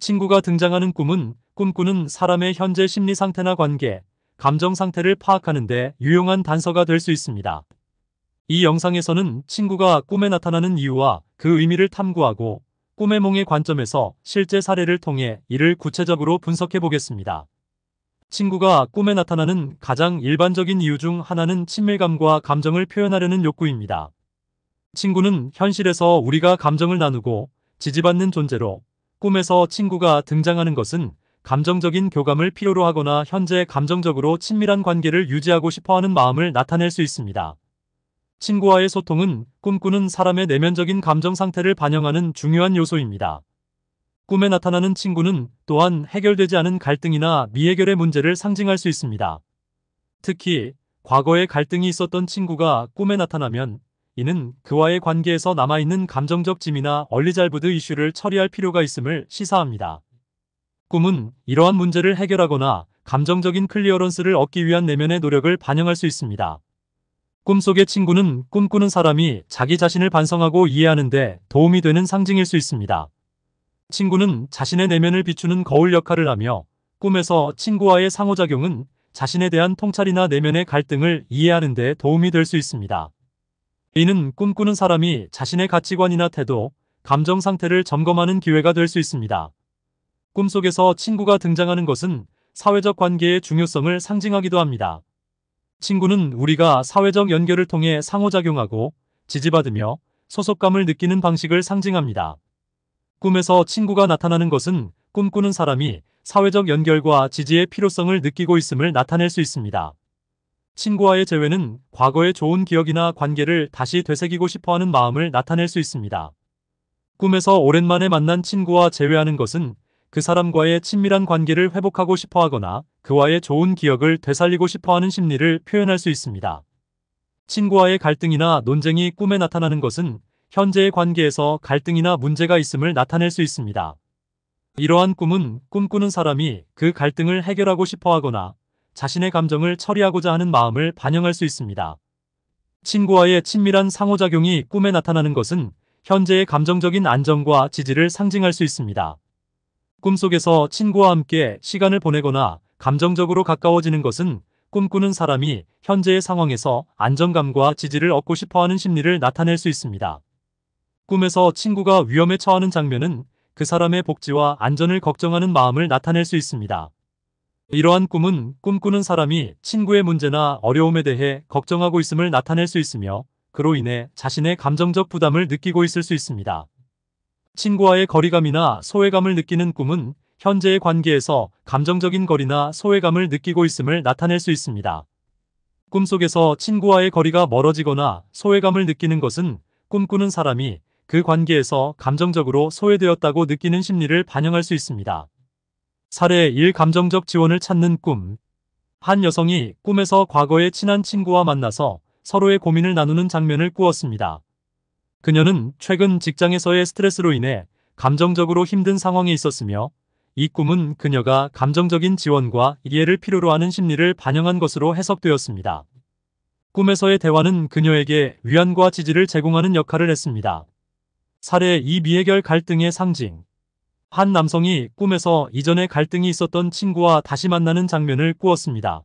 친구가 등장하는 꿈은 꿈꾸는 사람의 현재 심리 상태나 관계, 감정 상태를 파악하는 데 유용한 단서가 될 수 있습니다. 이 영상에서는 친구가 꿈에 나타나는 이유와 그 의미를 탐구하고 꿈의 몽의 관점에서 실제 사례를 통해 이를 구체적으로 분석해 보겠습니다. 친구가 꿈에 나타나는 가장 일반적인 이유 중 하나는 친밀감과 감정을 표현하려는 욕구입니다. 친구는 현실에서 우리가 감정을 나누고 지지받는 존재로 꿈에서 친구가 등장하는 것은 감정적인 교감을 필요로 하거나 현재 감정적으로 친밀한 관계를 유지하고 싶어하는 마음을 나타낼 수 있습니다. 친구와의 소통은 꿈꾸는 사람의 내면적인 감정 상태를 반영하는 중요한 요소입니다. 꿈에 나타나는 친구는 또한 해결되지 않은 갈등이나 미해결의 문제를 상징할 수 있습니다. 특히 과거에 갈등이 있었던 친구가 꿈에 나타나면 이는 그와의 관계에서 남아있는 감정적 짐이나 얼리잘부드 이슈를 처리할 필요가 있음을 시사합니다. 꿈은 이러한 문제를 해결하거나 감정적인 클리어런스를 얻기 위한 내면의 노력을 반영할 수 있습니다. 꿈속의 친구는 꿈꾸는 사람이 자기 자신을 반성하고 이해하는데 도움이 되는 상징일 수 있습니다. 친구는 자신의 내면을 비추는 거울 역할을 하며 꿈에서 친구와의 상호작용은 자신에 대한 통찰이나 내면의 갈등을 이해하는 데 도움이 될 수 있습니다. 이는 꿈꾸는 사람이 자신의 가치관이나 태도, 감정 상태를 점검하는 기회가 될 수 있습니다. 꿈속에서 친구가 등장하는 것은 사회적 관계의 중요성을 상징하기도 합니다. 친구는 우리가 사회적 연결을 통해 상호작용하고 지지받으며 소속감을 느끼는 방식을 상징합니다. 꿈에서 친구가 나타나는 것은 꿈꾸는 사람이 사회적 연결과 지지의 필요성을 느끼고 있음을 나타낼 수 있습니다. 친구와의 재회는 과거의 좋은 기억이나 관계를 다시 되새기고 싶어하는 마음을 나타낼 수 있습니다. 꿈에서 오랜만에 만난 친구와 재회하는 것은 그 사람과의 친밀한 관계를 회복하고 싶어 하거나 그와의 좋은 기억을 되살리고 싶어 하는 심리를 표현할 수 있습니다. 친구와의 갈등이나 논쟁이 꿈에 나타나는 것은 현재의 관계에서 갈등이나 문제가 있음을 나타낼 수 있습니다. 이러한 꿈은 꿈꾸는 사람이 그 갈등을 해결하고 싶어 하거나 자신의 감정을 처리하고자 하는 마음을 반영할 수 있습니다. 친구와의 친밀한 상호작용이 꿈에 나타나는 것은 현재의 감정적인 안정과 지지를 상징할 수 있습니다. 꿈속에서 친구와 함께 시간을 보내거나 감정적으로 가까워지는 것은 꿈꾸는 사람이 현재의 상황에서 안정감과 지지를 얻고 싶어하는 심리를 나타낼 수 있습니다. 꿈에서 친구가 위험에 처하는 장면은 그 사람의 복지와 안전을 걱정하는 마음을 나타낼 수 있습니다. 이러한 꿈은 꿈꾸는 사람이 친구의 문제나 어려움에 대해 걱정하고 있음을 나타낼 수 있으며 그로 인해 자신의 감정적 부담을 느끼고 있을 수 있습니다. 친구와의 거리감이나 소외감을 느끼는 꿈은 현재의 관계에서 감정적인 거리나 소외감을 느끼고 있음을 나타낼 수 있습니다. 꿈속에서 친구와의 거리가 멀어지거나 소외감을 느끼는 것은 꿈꾸는 사람이 그 관계에서 감정적으로 소외되었다고 느끼는 심리를 반영할 수 있습니다. 사례 1 감정적 지원을 찾는 꿈. 한 여성이 꿈에서 과거의 친한 친구와 만나서 서로의 고민을 나누는 장면을 꾸었습니다. 그녀는 최근 직장에서의 스트레스로 인해 감정적으로 힘든 상황에 있었으며 이 꿈은 그녀가 감정적인 지원과 이해를 필요로 하는 심리를 반영한 것으로 해석되었습니다. 꿈에서의 대화는 그녀에게 위안과 지지를 제공하는 역할을 했습니다. 사례 2 미해결 갈등의 상징 한 남성이 꿈에서 이전에 갈등이 있었던 친구와 다시 만나는 장면을 꾸었습니다.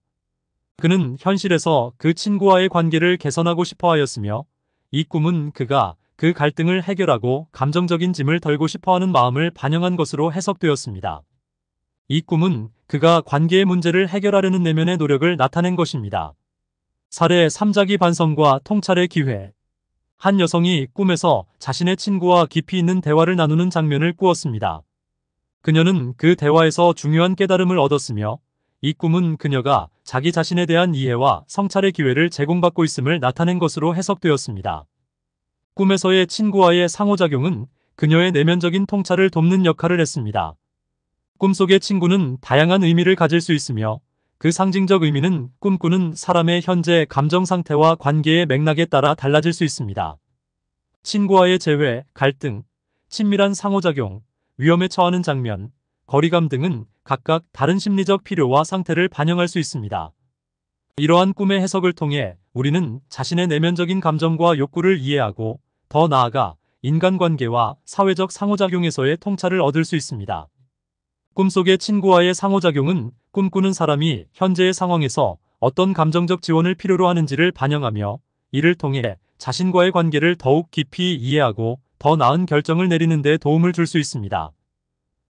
그는 현실에서 그 친구와의 관계를 개선하고 싶어 하였으며 이 꿈은 그가 그 갈등을 해결하고 감정적인 짐을 덜고 싶어 하는 마음을 반영한 것으로 해석되었습니다. 이 꿈은 그가 관계의 문제를 해결하려는 내면의 노력을 나타낸 것입니다. 사례 3자기 반성과 통찰의 기회 한 여성이 꿈에서 자신의 친구와 깊이 있는 대화를 나누는 장면을 꾸었습니다. 그녀는 그 대화에서 중요한 깨달음을 얻었으며 이 꿈은 그녀가 자기 자신에 대한 이해와 성찰의 기회를 제공받고 있음을 나타낸 것으로 해석되었습니다. 꿈에서의 친구와의 상호작용은 그녀의 내면적인 통찰을 돕는 역할을 했습니다. 꿈속의 친구는 다양한 의미를 가질 수 있으며 그 상징적 의미는 꿈꾸는 사람의 현재 감정 상태와 관계의 맥락에 따라 달라질 수 있습니다. 친구와의 재회, 갈등, 친밀한 상호작용, 위험에 처하는 장면, 거리감 등은 각각 다른 심리적 필요와 상태를 반영할 수 있습니다. 이러한 꿈의 해석을 통해 우리는 자신의 내면적인 감정과 욕구를 이해하고 더 나아가 인간관계와 사회적 상호작용에서의 통찰을 얻을 수 있습니다. 꿈속의 친구와의 상호작용은 꿈꾸는 사람이 현재의 상황에서 어떤 감정적 지원을 필요로 하는지를 반영하며 이를 통해 자신과의 관계를 더욱 깊이 이해하고 더 나은 결정을 내리는 데 도움을 줄 수 있습니다.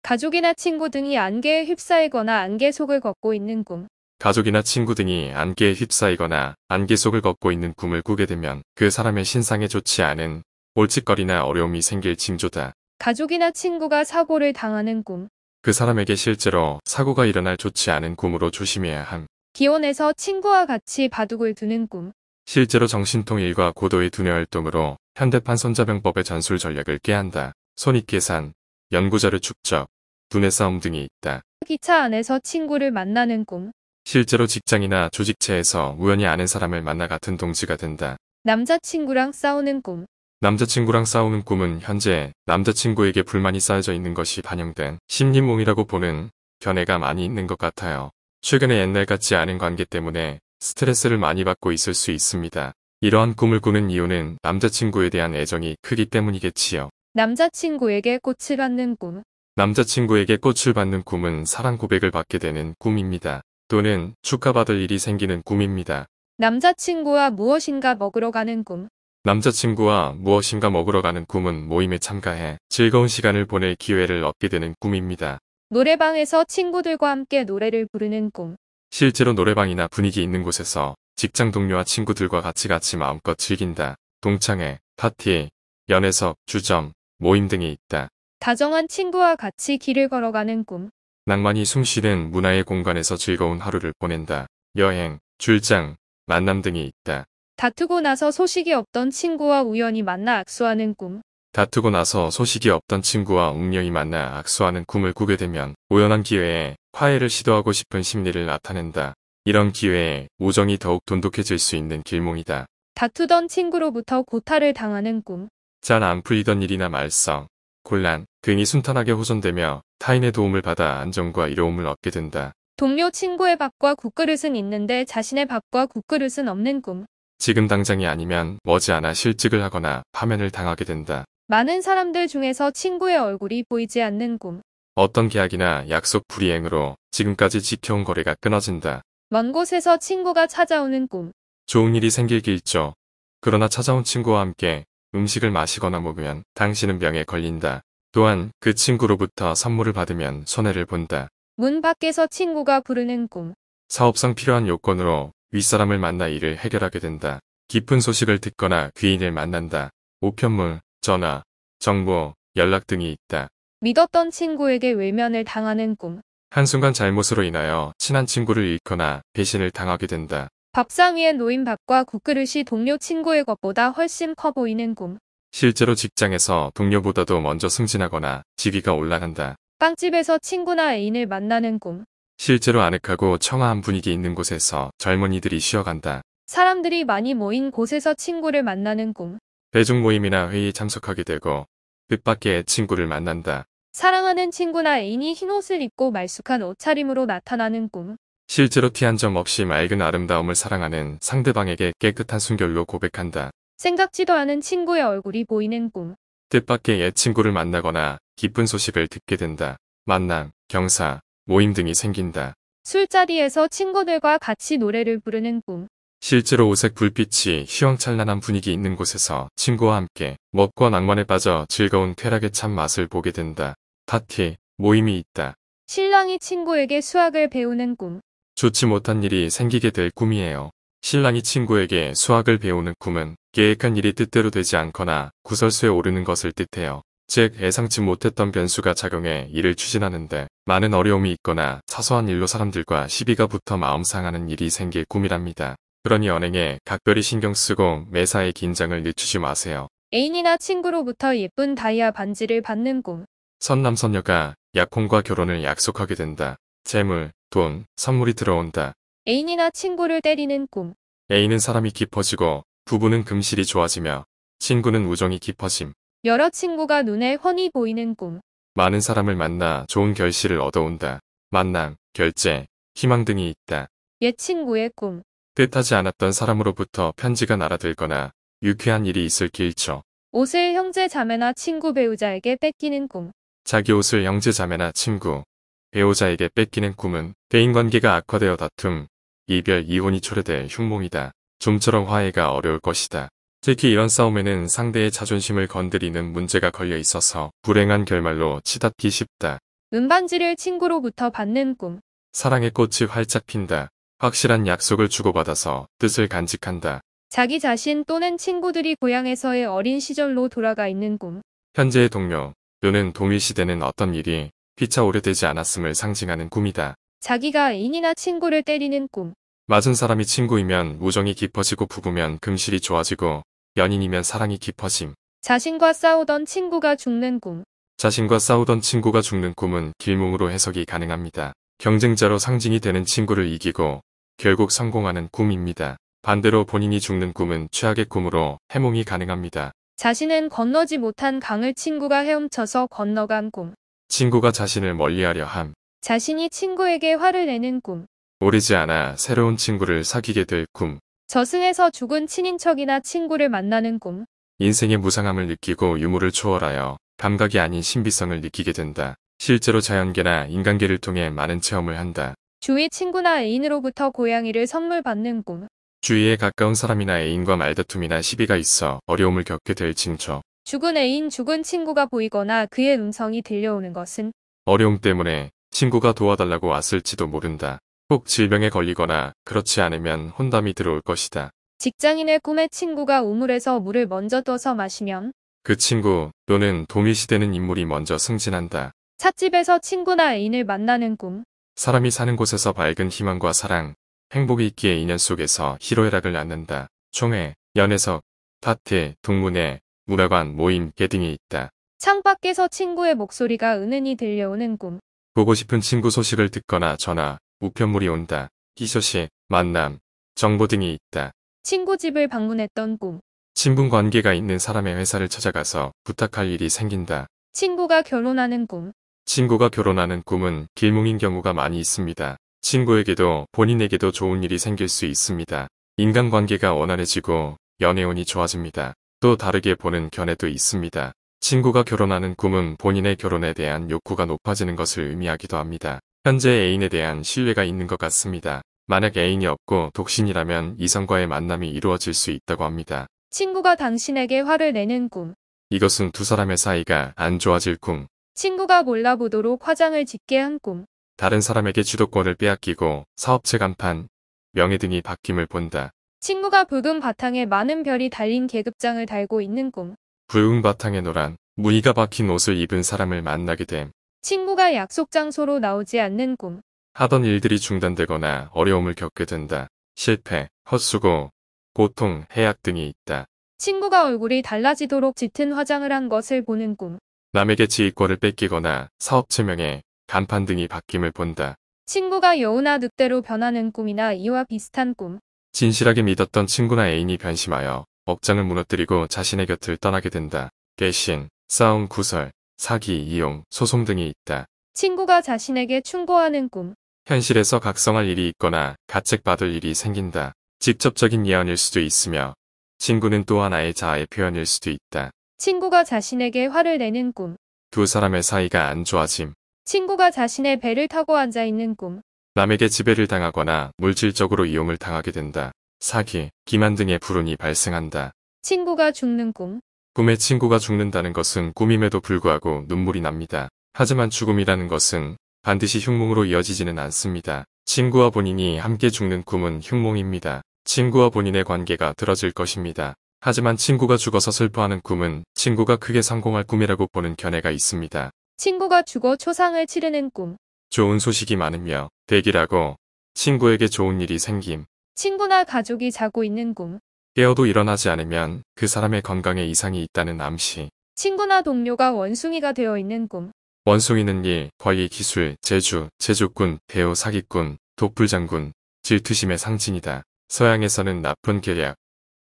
가족이나 친구 등이 안개에 휩싸이거나 안개 속을 걷고 있는 꿈. 가족이나 친구 등이 안개에 휩싸이거나 안개 속을 걷고 있는 꿈을 꾸게 되면 그 사람의 신상에 좋지 않은 올칫거리나 어려움이 생길 징조다. 가족이나 친구가 사고를 당하는 꿈. 그 사람에게 실제로 사고가 일어날 좋지 않은 꿈으로 조심해야 함. 기온에서 친구와 같이 바둑을 두는 꿈. 실제로 정신통 일과 고도의 두뇌 활동으로 현대판 손자병법의 전술 전략을 깨한다. 손익계산, 연구자료 축적, 두뇌 싸움 등이 있다. 기차 안에서 친구를 만나는 꿈. 실제로 직장이나 조직체에서 우연히 아는 사람을 만나 같은 동지가 된다. 남자친구랑 싸우는 꿈. 남자친구랑 싸우는 꿈은 현재 남자친구에게 불만이 쌓여져 있는 것이 반영된 심리몽이라고 보는 견해가 많이 있는 것 같아요. 최근에 옛날 같지 않은 관계 때문에 스트레스를 많이 받고 있을 수 있습니다. 이러한 꿈을 꾸는 이유는 남자친구에 대한 애정이 크기 때문이겠지요. 남자친구에게 꽃을 받는 꿈. 남자친구에게 꽃을 받는 꿈은 사랑 고백을 받게 되는 꿈입니다. 또는 축하받을 일이 생기는 꿈입니다. 남자친구와 무엇인가 먹으러 가는 꿈. 남자친구와 무엇인가 먹으러 가는 꿈은 모임에 참가해 즐거운 시간을 보낼 기회를 얻게 되는 꿈입니다. 노래방에서 친구들과 함께 노래를 부르는 꿈. 실제로 노래방이나 분위기 있는 곳에서 직장 동료와 친구들과 같이 같이 마음껏 즐긴다. 동창회, 파티, 연애석, 주점, 모임 등이 있다. 다정한 친구와 같이 길을 걸어가는 꿈. 낭만이 숨쉬는 문화의 공간에서 즐거운 하루를 보낸다. 여행, 출장, 만남 등이 있다. 다투고 나서 소식이 없던 친구와 우연히 만나 악수하는 꿈. 다투고 나서 소식이 없던 친구와 운명이 만나 악수하는 꿈을 꾸게 되면 우연한 기회에 화해를 시도하고 싶은 심리를 나타낸다. 이런 기회에 우정이 더욱 돈독해질 수 있는 길몽이다. 다투던 친구로부터 고탈을 당하는 꿈. 잘 안 풀리던 일이나 말썽, 곤란, 등이 순탄하게 호전되며 타인의 도움을 받아 안정과 이로움을 얻게 된다. 동료 친구의 밥과 국그릇은 있는데 자신의 밥과 국그릇은 없는 꿈. 지금 당장이 아니면 머지않아 실직을 하거나 파면을 당하게 된다. 많은 사람들 중에서 친구의 얼굴이 보이지 않는 꿈. 어떤 계약이나 약속 불이행으로 지금까지 지켜온 거래가 끊어진다. 먼 곳에서 친구가 찾아오는 꿈. 좋은 일이 생길 게 있죠. 그러나 찾아온 친구와 함께 음식을 마시거나 먹으면 당신은 병에 걸린다. 또한 그 친구로부터 선물을 받으면 손해를 본다. 문 밖에서 친구가 부르는 꿈. 사업상 필요한 요건으로 윗사람을 만나 일을 해결하게 된다. 깊은 소식을 듣거나 귀인을 만난다. 우편물, 전화, 정보, 연락 등이 있다. 믿었던 친구에게 외면을 당하는 꿈. 한순간 잘못으로 인하여 친한 친구를 잃거나 배신을 당하게 된다. 밥상 위에 놓인 밥과 국그릇이 동료 친구의 것보다 훨씬 커 보이는 꿈. 실제로 직장에서 동료보다도 먼저 승진하거나 직위가 올라간다. 빵집에서 친구나 애인을 만나는 꿈. 실제로 아늑하고 청아한 분위기 있는 곳에서 젊은이들이 쉬어간다. 사람들이 많이 모인 곳에서 친구를 만나는 꿈. 대중 모임이나 회의 에 참석하게 되고 뜻밖의 친구를 만난다. 사랑하는 친구나 애인이 흰옷을 입고 말쑥한 옷차림으로 나타나는 꿈. 실제로 티 한 점 없이 맑은 아름다움을 사랑하는 상대방에게 깨끗한 순결로 고백한다. 생각지도 않은 친구의 얼굴이 보이는 꿈. 뜻밖의 옛 친구를 만나거나 기쁜 소식을 듣게 된다. 만남, 경사, 모임 등이 생긴다. 술자리에서 친구들과 같이 노래를 부르는 꿈. 실제로 오색 불빛이 희황찬란한 분위기 있는 곳에서 친구와 함께 먹과 낭만에 빠져 즐거운 쾌락의 참맛을 보게 된다. 파티, 모임이 있다. 신랑이 친구에게 수학을 배우는 꿈. 좋지 못한 일이 생기게 될 꿈이에요. 신랑이 친구에게 수학을 배우는 꿈은 계획한 일이 뜻대로 되지 않거나 구설수에 오르는 것을 뜻해요. 즉 예상치 못했던 변수가 작용해 일을 추진하는데 많은 어려움이 있거나 사소한 일로 사람들과 시비가 붙어 마음 상하는 일이 생길 꿈이랍니다. 그러니 언행에 각별히 신경 쓰고 매사에 긴장을 늦추지 마세요. 애인이나 친구로부터 예쁜 다이아 반지를 받는 꿈. 선남선녀가 약혼과 결혼을 약속하게 된다. 재물, 돈, 선물이 들어온다. 애인이나 친구를 때리는 꿈. 애인은 사람이 깊어지고 부부는 금실이 좋아지며 친구는 우정이 깊어짐. 여러 친구가 눈에 훤히 보이는 꿈. 많은 사람을 만나 좋은 결실을 얻어온다. 만남, 결제, 희망 등이 있다. 옛 친구의 꿈. 뜻하지 않았던 사람으로부터 편지가 날아들거나 유쾌한 일이 있을 길쳐. 옷을 형제 자매나 친구 배우자에게 뺏기는 꿈. 자기 옷을 영재자매나 친구, 배우자에게 뺏기는 꿈은 대인관계가 악화되어 다툼, 이별 이혼이 초래될 흉몽이다. 좀처럼 화해가 어려울 것이다. 특히 이런 싸움에는 상대의 자존심을 건드리는 문제가 걸려 있어서 불행한 결말로 치닫기 쉽다. 은반지를 친구로부터 받는 꿈. 사랑의 꽃이 활짝 핀다. 확실한 약속을 주고받아서 뜻을 간직한다. 자기 자신 또는 친구들이 고향에서의 어린 시절로 돌아가 있는 꿈. 현재의 동료, 묘는 동일시대는 어떤 일이 피차 오래되지 않았음을 상징하는 꿈이다. 자기가 인이나 친구를 때리는 꿈. 맞은 사람이 친구이면 우정이 깊어지고 부부면 금실이 좋아지고 연인이면 사랑이 깊어짐. 자신과 싸우던 친구가 죽는 꿈. 자신과 싸우던 친구가 죽는 꿈은 길몽으로 해석이 가능합니다. 경쟁자로 상징이 되는 친구를 이기고 결국 성공하는 꿈입니다. 반대로 본인이 죽는 꿈은 최악의 꿈으로 해몽이 가능합니다. 자신은 건너지 못한 강을 친구가 헤엄쳐서 건너간 꿈. 친구가 자신을 멀리하려 함. 자신이 친구에게 화를 내는 꿈. 오르지 않아 새로운 친구를 사귀게 될 꿈. 저승에서 죽은 친인척이나 친구를 만나는 꿈. 인생의 무상함을 느끼고 유물을 초월하여 감각이 아닌 신비성을 느끼게 된다. 실제로 자연계나 인간계를 통해 많은 체험을 한다. 주위 친구나 애인으로부터 고양이를 선물 받는 꿈. 주위에 가까운 사람이나 애인과 말다툼이나 시비가 있어 어려움을 겪게 될 징조. 죽은 애인, 죽은 친구가 보이거나 그의 음성이 들려오는 것은 어려움 때문에 친구가 도와달라고 왔을지도 모른다. 꼭 질병에 걸리거나 그렇지 않으면 혼담이 들어올 것이다. 직장인의 꿈의 친구가 우물에서 물을 먼저 떠서 마시면 그 친구 또는 도미시되는 인물이 먼저 승진한다. 찻집에서 친구나 애인을 만나는 꿈. 사람이 사는 곳에서 밝은 희망과 사랑, 행복이 있기에 인연 속에서 희로애락을 낳는다. 총회, 연애석, 파티, 동문회, 문화관, 모임, 개등이 있다. 창밖에서 친구의 목소리가 은은히 들려오는 꿈. 보고 싶은 친구 소식을 듣거나 전화, 우편물이 온다. 기소식 만남, 정보 등이 있다. 친구 집을 방문했던 꿈. 친분 관계가 있는 사람의 회사를 찾아가서 부탁할 일이 생긴다. 친구가 결혼하는 꿈. 친구가 결혼하는 꿈은 길몽인 경우가 많이 있습니다. 친구에게도 본인에게도 좋은 일이 생길 수 있습니다. 인간관계가 원활해지고 연애운이 좋아집니다. 또 다르게 보는 견해도 있습니다. 친구가 결혼하는 꿈은 본인의 결혼에 대한 욕구가 높아지는 것을 의미하기도 합니다. 현재 애인에 대한 신뢰가 있는 것 같습니다. 만약 애인이 없고 독신이라면 이성과의 만남이 이루어질 수 있다고 합니다. 친구가 당신에게 화를 내는 꿈. 이것은 두 사람의 사이가 안 좋아질 꿈. 친구가 몰라보도록 화장을 짓게 한 꿈. 다른 사람에게 주도권을 빼앗기고 사업체 간판, 명예 등이 바뀜을 본다. 친구가 붉은 바탕에 많은 별이 달린 계급장을 달고 있는 꿈. 붉은 바탕에 노란 무늬가 박힌 옷을 입은 사람을 만나게 됨. 친구가 약속 장소로 나오지 않는 꿈. 하던 일들이 중단되거나 어려움을 겪게 된다. 실패, 헛수고, 고통, 해약 등이 있다. 친구가 얼굴이 달라지도록 짙은 화장을 한 것을 보는 꿈. 남에게 지휘권을 뺏기거나 사업체명에 간판 등이 바뀜을 본다. 친구가 여우나 늑대로 변하는 꿈이나 이와 비슷한 꿈. 진실하게 믿었던 친구나 애인이 변심하여 업장을 무너뜨리고 자신의 곁을 떠나게 된다. 배신, 싸움 구설, 사기, 이용, 소송 등이 있다. 친구가 자신에게 충고하는 꿈. 현실에서 각성할 일이 있거나 가책받을 일이 생긴다. 직접적인 예언일 수도 있으며 친구는 또한아의 자아의 표현일 수도 있다. 친구가 자신에게 화를 내는 꿈. 두 사람의 사이가 안 좋아짐. 친구가 자신의 배를 타고 앉아있는 꿈. 남에게 지배를 당하거나 물질적으로 이용을 당하게 된다. 사기, 기만 등의 불운이 발생한다. 친구가 죽는 꿈. 꿈에 친구가 죽는다는 것은 꿈임에도 불구하고 눈물이 납니다. 하지만 죽음이라는 것은 반드시 흉몽으로 이어지지는 않습니다. 친구와 본인이 함께 죽는 꿈은 흉몽입니다. 친구와 본인의 관계가 틀어질 것입니다. 하지만 친구가 죽어서 슬퍼하는 꿈은 친구가 크게 성공할 꿈이라고 보는 견해가 있습니다. 친구가 죽어 초상을 치르는 꿈. 좋은 소식이 많으며 대기라고 친구에게 좋은 일이 생김. 친구나 가족이 자고 있는 꿈. 깨어도 일어나지 않으면 그 사람의 건강에 이상이 있다는 암시. 친구나 동료가 원숭이가 되어 있는 꿈. 원숭이는 일, 과리 기술, 재주, 제주꾼 배우, 사기꾼, 독불장군, 질투심의 상징이다. 서양에서는 나쁜 계략,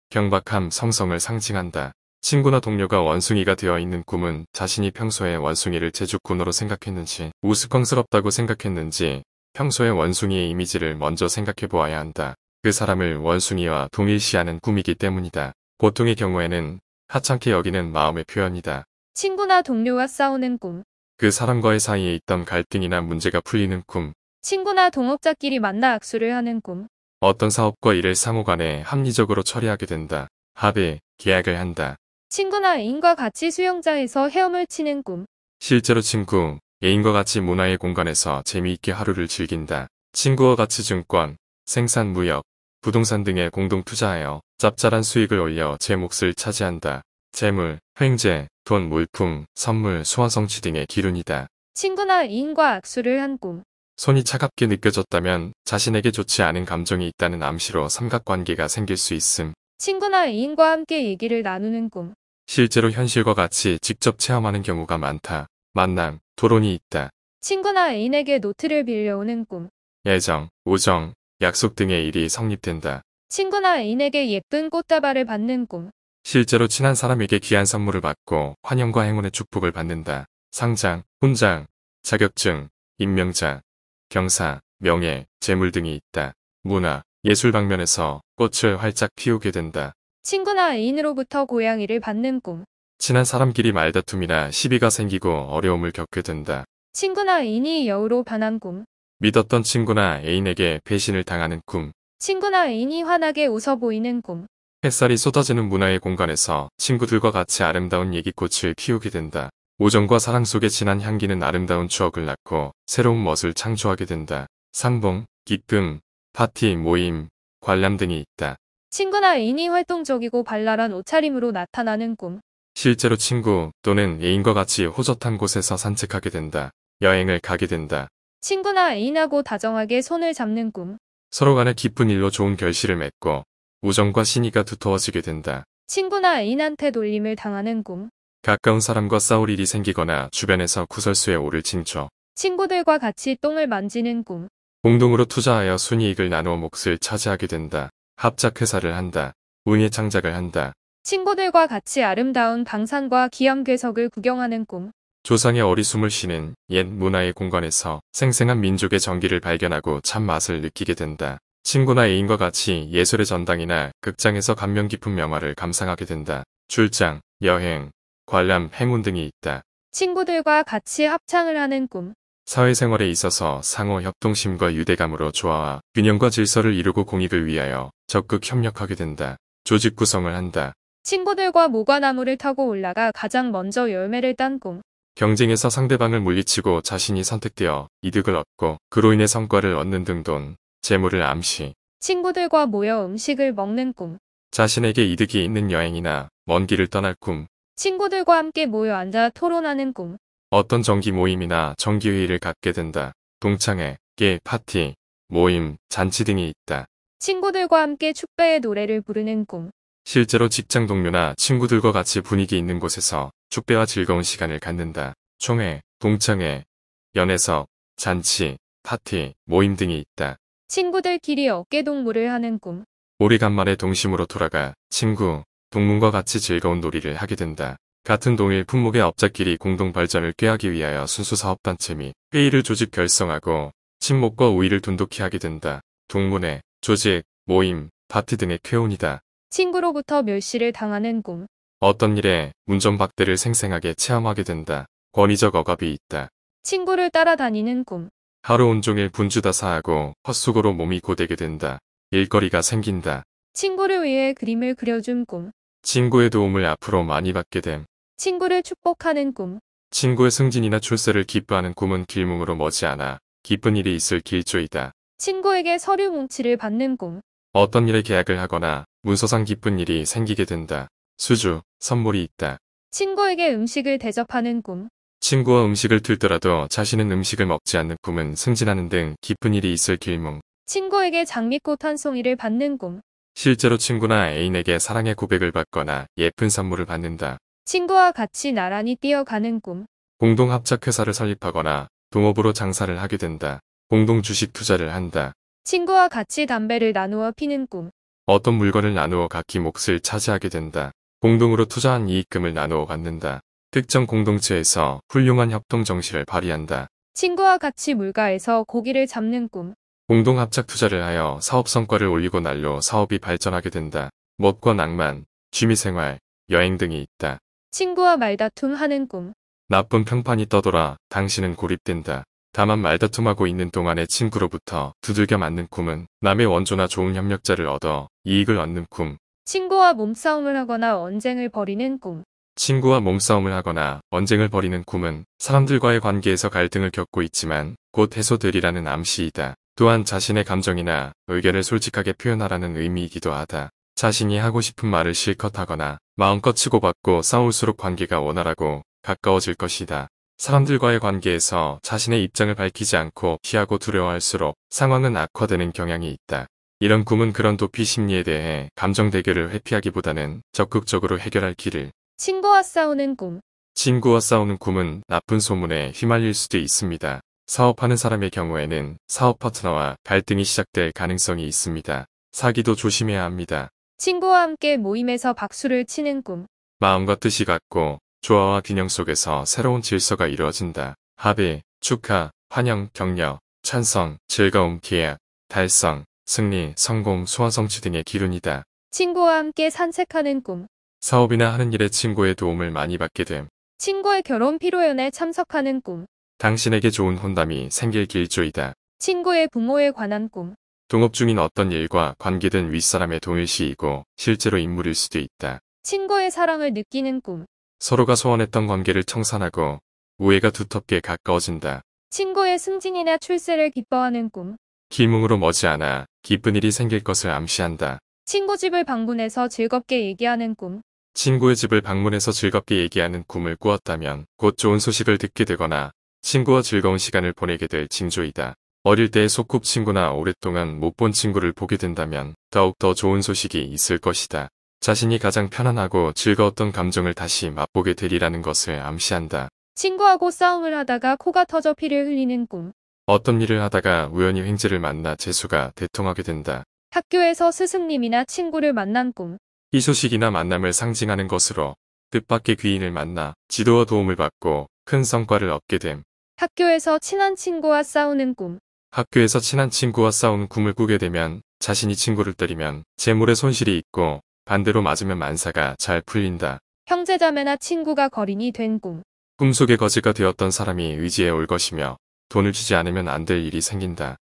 경박함, 성성을 상징한다. 친구나 동료가 원숭이가 되어 있는 꿈은 자신이 평소에 원숭이를 제주꾼으로 생각했는지 우스꽝스럽다고 생각했는지 평소에 원숭이의 이미지를 먼저 생각해 보아야 한다. 그 사람을 원숭이와 동일시하는 꿈이기 때문이다. 보통의 경우에는 하찮게 여기는 마음의 표현이다. 친구나 동료와 싸우는 꿈. 그 사람과의 사이에 있던 갈등이나 문제가 풀리는 꿈. 친구나 동업자끼리 만나 악수를 하는 꿈. 어떤 사업과 일을 상호간에 합리적으로 처리하게 된다. 합의, 계약을 한다. 친구나 애인과 같이 수영장에서 헤엄을 치는 꿈. 실제로 친구, 애인과 같이 문화의 공간에서 재미있게 하루를 즐긴다. 친구와 같이 증권, 생산 무역, 부동산 등에 공동 투자하여 짭짤한 수익을 올려 제 몫을 차지한다. 재물, 횡재, 돈, 물품, 선물, 소환 성취 등의 기운이다 친구나 애인과 악수를 한 꿈. 손이 차갑게 느껴졌다면 자신에게 좋지 않은 감정이 있다는 암시로 삼각관계가 생길 수 있음. 친구나 애인과 함께 얘기를 나누는 꿈. 실제로 현실과 같이 직접 체험하는 경우가 많다. 만남, 토론이 있다. 친구나 애인에게 노트를 빌려오는 꿈. 애정, 우정, 약속 등의 일이 성립된다. 친구나 애인에게 예쁜 꽃다발을 받는 꿈. 실제로 친한 사람에게 귀한 선물을 받고 환영과 행운의 축복을 받는다. 상장, 훈장, 자격증, 임명장, 경사, 명예, 재물 등이 있다. 문화, 예술 방면에서 꽃을 활짝 피우게 된다. 친구나 애인으로부터 고양이를 받는 꿈. 친한 사람끼리 말다툼이나 시비가 생기고 어려움을 겪게 된다. 친구나 애인이 여우로 변한 꿈. 믿었던 친구나 애인에게 배신을 당하는 꿈. 친구나 애인이 환하게 웃어 보이는 꿈. 햇살이 쏟아지는 문화의 공간에서 친구들과 같이 아름다운 얘기꽃을 피우게 된다. 오정과 사랑 속에 진한 향기는 아름다운 추억을 낳고 새로운 멋을 창조하게 된다. 상봉, 기쁨, 파티, 모임, 관람 등이 있다. 친구나 애인이 활동적이고 발랄한 옷차림으로 나타나는 꿈. 실제로 친구 또는 애인과 같이 호젓한 곳에서 산책하게 된다. 여행을 가게 된다. 친구나 애인하고 다정하게 손을 잡는 꿈. 서로 간에 기쁜 일로 좋은 결실을 맺고 우정과 신의가 두터워지게 된다. 친구나 애인한테 놀림을 당하는 꿈. 가까운 사람과 싸울 일이 생기거나 주변에서 구설수에 오를 징조. 친구들과 같이 똥을 만지는 꿈. 공동으로 투자하여 순이익을 나누어 몫을 차지하게 된다. 합작회사를 한다. 운의 창작을 한다. 친구들과 같이 아름다운 방산과 기암괴석을 구경하는 꿈. 조상의 어리숨을 쉬는 옛 문화의 공간에서 생생한 민족의 정기를 발견하고 참맛을 느끼게 된다. 친구나 애인과 같이 예술의 전당이나 극장에서 감명 깊은 명화를 감상하게 된다. 출장, 여행, 관람, 행운 등이 있다. 친구들과 같이 합창을 하는 꿈. 사회생활에 있어서 상호 협동심과 유대감으로 조화와 균형과 질서를 이루고 공익을 위하여 적극 협력하게 된다. 조직 구성을 한다. 친구들과 모과나무를 타고 올라가 가장 먼저 열매를 딴 꿈. 경쟁에서 상대방을 물리치고 자신이 선택되어 이득을 얻고 그로 인해 성과를 얻는 등 돈, 재물을 암시. 친구들과 모여 음식을 먹는 꿈. 자신에게 이득이 있는 여행이나 먼 길을 떠날 꿈. 친구들과 함께 모여 앉아 토론하는 꿈. 어떤 정기 모임이나 정기회의를 갖게 된다. 동창회, 게, 파티, 모임, 잔치 등이 있다. 친구들과 함께 축배의 노래를 부르는 꿈. 실제로 직장 동료나 친구들과 같이 분위기 있는 곳에서 축배와 즐거운 시간을 갖는다. 총회, 동창회, 연애석 잔치, 파티, 모임 등이 있다. 친구들끼리 어깨 동무를 하는 꿈. 오래간만에 동심으로 돌아가 친구, 동문과 같이 즐거운 놀이를 하게 된다. 같은 동일 품목의 업자끼리 공동 발전을 꾀하기 위하여 순수 사업단체 및 회의를 조직 결성하고 친목과 우위를 돈독히 하게 된다. 동문회, 조직, 모임, 파티 등의 쾌운이다. 친구로부터 멸시를 당하는 꿈. 어떤 일에 운전박대를 생생하게 체험하게 된다. 권위적 억압이 있다. 친구를 따라다니는 꿈. 하루 온종일 분주다사하고 헛수고로 몸이 고되게 된다. 일거리가 생긴다. 친구를 위해 그림을 그려준 꿈. 친구의 도움을 앞으로 많이 받게 됨. 친구를 축복하는 꿈. 친구의 승진이나 출세를 기뻐하는 꿈은 길몽으로 머지않아 기쁜 일이 있을 길조이다. 친구에게 서류 뭉치를 받는 꿈. 어떤 일에 계약을 하거나 문서상 기쁜 일이 생기게 된다. 수주, 선물이 있다. 친구에게 음식을 대접하는 꿈. 친구와 음식을 틀더라도 자신은 음식을 먹지 않는 꿈은 승진하는 등 기쁜 일이 있을 길몽. 친구에게 장미꽃 한 송이를 받는 꿈. 실제로 친구나 애인에게 사랑의 고백을 받거나 예쁜 선물을 받는다. 친구와 같이 나란히 뛰어가는 꿈. 공동 합작회사를 설립하거나 동업으로 장사를 하게 된다. 공동 주식 투자를 한다. 친구와 같이 담배를 나누어 피는 꿈. 어떤 물건을 나누어 각기 몫을 차지하게 된다. 공동으로 투자한 이익금을 나누어 갖는다. 특정 공동체에서 훌륭한 협동 정신을 발휘한다. 친구와 같이 물가에서 고기를 잡는 꿈. 공동 합작 투자를 하여 사업 성과를 올리고 날로 사업이 발전하게 된다. 멋과 낭만, 취미생활, 여행 등이 있다. 친구와 말다툼하는 꿈. 나쁜 평판이 떠돌아 당신은 고립된다. 다만 말다툼하고 있는 동안에 친구로부터 두들겨 맞는 꿈은 남의 원조나 좋은 협력자를 얻어 이익을 얻는 꿈. 친구와 몸싸움을 하거나 언쟁을 벌이는 꿈. 친구와 몸싸움을 하거나 언쟁을 벌이는 꿈은 사람들과의 관계에서 갈등을 겪고 있지만 곧 해소되리라는 암시이다. 또한 자신의 감정이나 의견을 솔직하게 표현하라는 의미이기도 하다. 자신이 하고 싶은 말을 실컷 하거나 마음껏 치고받고 싸울수록 관계가 원활하고 가까워질 것이다. 사람들과의 관계에서 자신의 입장을 밝히지 않고 피하고 두려워할수록 상황은 악화되는 경향이 있다. 이런 꿈은 그런 도피 심리에 대해 감정 대결을 회피하기보다는 적극적으로 해결할 길을 친구와 싸우는 꿈 친구와 싸우는 꿈은 나쁜 소문에 휘말릴 수도 있습니다. 사업하는 사람의 경우에는 사업 파트너와 갈등이 시작될 가능성이 있습니다. 사기도 조심해야 합니다. 친구와 함께 모임에서 박수를 치는 꿈. 마음과 뜻이 같고 조화와 균형 속에서 새로운 질서가 이루어진다. 합의, 축하, 환영, 격려, 찬성, 즐거움, 기약, 달성, 승리, 성공, 소원 성취 등의 기운이다 친구와 함께 산책하는 꿈. 사업이나 하는 일에 친구의 도움을 많이 받게 됨. 친구의 결혼 피로연에 참석하는 꿈. 당신에게 좋은 혼담이 생길 길조이다. 친구의 부모에 관한 꿈. 동업 중인 어떤 일과 관계된 윗사람의 동일시이고 실제로 인물일 수도 있다. 친구의 사랑을 느끼는 꿈. 서로가 소원했던 관계를 청산하고 우애가 두텁게 가까워진다. 친구의 승진이나 출세를 기뻐하는 꿈. 기몽으로 머지않아 기쁜 일이 생길 것을 암시한다. 친구 집을 방문해서 즐겁게 얘기하는 꿈. 친구의 집을 방문해서 즐겁게 얘기하는 꿈을 꾸었다면 곧 좋은 소식을 듣게 되거나 친구와 즐거운 시간을 보내게 될 징조이다. 어릴 때 소꿉친구나 오랫동안 못 본 친구를 보게 된다면 더욱더 좋은 소식이 있을 것이다. 자신이 가장 편안하고 즐거웠던 감정을 다시 맛보게 되리라는 것을 암시한다. 친구하고 싸움을 하다가 코가 터져 피를 흘리는 꿈. 어떤 일을 하다가 우연히 횡재를 만나 재수가 대통하게 된다. 학교에서 스승님이나 친구를 만난 꿈. 이 소식이나 만남을 상징하는 것으로 뜻밖의 귀인을 만나 지도와 도움을 받고 큰 성과를 얻게 됨. 학교에서 친한 친구와 싸우는 꿈. 학교에서 친한 친구와 싸운 꿈을 꾸게 되면 자신이 친구를 때리면 재물에 손실이 있고 반대로 맞으면 만사가 잘 풀린다. 형제자매나 친구가 거린이 된 꿈. 꿈속의 거지가 되었던 사람이 의지에 올 것이며 돈을 주지 않으면 안 될 일이 생긴다.